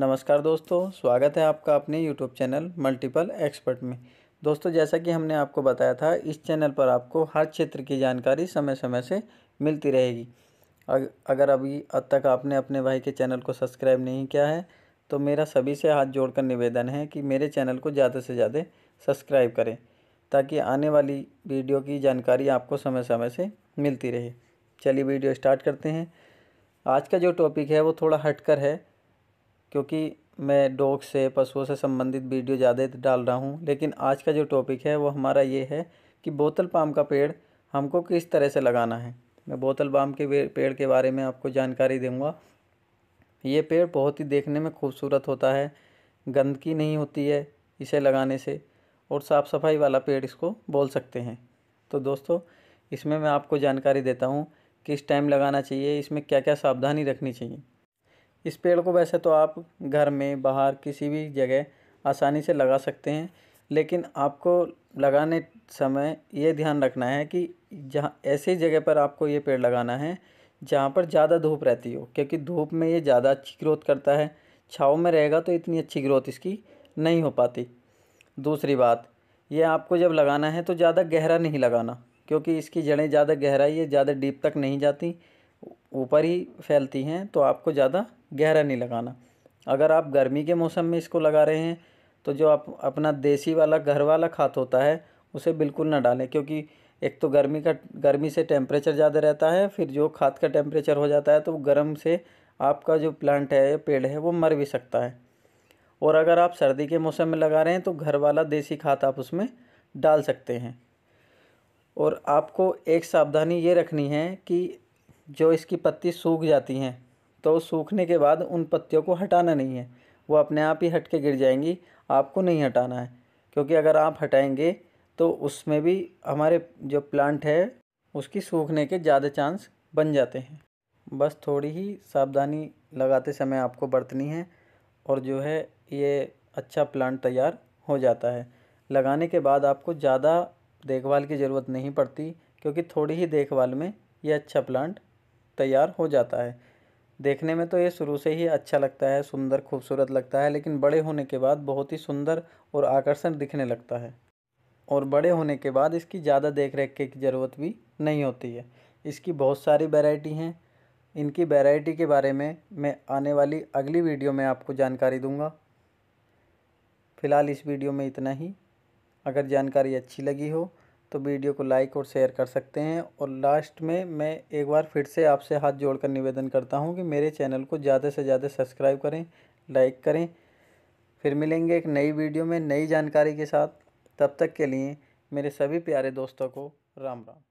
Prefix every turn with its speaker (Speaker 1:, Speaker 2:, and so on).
Speaker 1: नमस्कार दोस्तों स्वागत है आपका अपने यूट्यूब चैनल मल्टीपल एक्सपर्ट में दोस्तों जैसा कि हमने आपको बताया था इस चैनल पर आपको हर क्षेत्र की जानकारी समय समय से मिलती रहेगी अगर अभी अब तक आपने अपने भाई के चैनल को सब्सक्राइब नहीं किया है तो मेरा सभी से हाथ जोड़कर निवेदन है कि मेरे चैनल को ज़्यादा से ज़्यादा सब्सक्राइब करें ताकि आने वाली वीडियो की जानकारी आपको समय समय से मिलती रहे चलिए वीडियो स्टार्ट करते हैं आज का जो टॉपिक है वो थोड़ा हटकर है क्योंकि मैं डॉग से पशुओं से संबंधित वीडियो ज़्यादा डाल रहा हूँ लेकिन आज का जो टॉपिक है वो हमारा ये है कि बोतल पाम का पेड़ हमको किस तरह से लगाना है मैं बोतल पाम के पेड़ के बारे में आपको जानकारी दूँगा ये पेड़ बहुत ही देखने में खूबसूरत होता है गंदगी नहीं होती है इसे लगाने से और साफ़ सफाई वाला पेड़ इसको बोल सकते हैं तो दोस्तों इसमें मैं आपको जानकारी देता हूँ किस टाइम लगाना चाहिए इसमें क्या क्या सावधानी रखनी चाहिए इस पेड़ को वैसे तो आप घर में बाहर किसी भी जगह आसानी से लगा सकते हैं लेकिन आपको लगाने समय ये ध्यान रखना है कि जहाँ ऐसी जगह पर आपको ये पेड़ लगाना है जहाँ पर ज़्यादा धूप रहती हो क्योंकि धूप में ये ज़्यादा अच्छी ग्रोथ करता है छाव में रहेगा तो इतनी अच्छी ग्रोथ इसकी नहीं हो पाती दूसरी बात ये आपको जब लगाना है तो ज़्यादा गहरा नहीं लगाना क्योंकि इसकी जड़ें ज़्यादा गहराई है ज़्यादा डीप तक नहीं जाती ऊपर ही फैलती हैं तो आपको ज़्यादा गहरा नहीं लगाना अगर आप गर्मी के मौसम में इसको लगा रहे हैं तो जो आप अपना देसी वाला घर वाला खाद होता है उसे बिल्कुल ना डालें क्योंकि एक तो गर्मी का गर्मी से टेम्परेचर ज़्यादा रहता है फिर जो खाद का टेम्परेचर हो जाता है तो गर्म से आपका जो प्लांट है पेड़ है वो मर भी सकता है और अगर आप सर्दी के मौसम में लगा रहे हैं तो घर वाला देसी खाद आप उसमें डाल सकते हैं और आपको एक सावधानी ये रखनी है कि जो इसकी पत्ती सूख जाती हैं तो सूखने के बाद उन पत्तियों को हटाना नहीं है वो अपने आप ही हट के गिर जाएंगी आपको नहीं हटाना है क्योंकि अगर आप हटाएंगे तो उसमें भी हमारे जो प्लांट है उसकी सूखने के ज़्यादा चांस बन जाते हैं बस थोड़ी ही सावधानी लगाते समय आपको बरतनी है और जो है ये अच्छा प्लांट तैयार हो जाता है लगाने के बाद आपको ज़्यादा देखभाल की ज़रूरत नहीं पड़ती क्योंकि थोड़ी ही देखभाल में ये अच्छा प्लांट तैयार हो जाता है देखने में तो ये शुरू से ही अच्छा लगता है सुंदर खूबसूरत लगता है लेकिन बड़े होने के बाद बहुत ही सुंदर और आकर्षण दिखने लगता है और बड़े होने के बाद इसकी ज़्यादा देख रेख की ज़रूरत भी नहीं होती है इसकी बहुत सारी वैरायटी हैं इनकी वैरायटी के बारे में मैं आने वाली अगली वीडियो में आपको जानकारी दूंगा फ़िलहाल इस वीडियो में इतना ही अगर जानकारी अच्छी लगी हो तो वीडियो को लाइक और शेयर कर सकते हैं और लास्ट में मैं एक बार फिर से आपसे हाथ जोड़कर निवेदन करता हूं कि मेरे चैनल को ज़्यादा से ज़्यादा सब्सक्राइब करें लाइक करें फिर मिलेंगे एक नई वीडियो में नई जानकारी के साथ तब तक के लिए मेरे सभी प्यारे दोस्तों को राम राम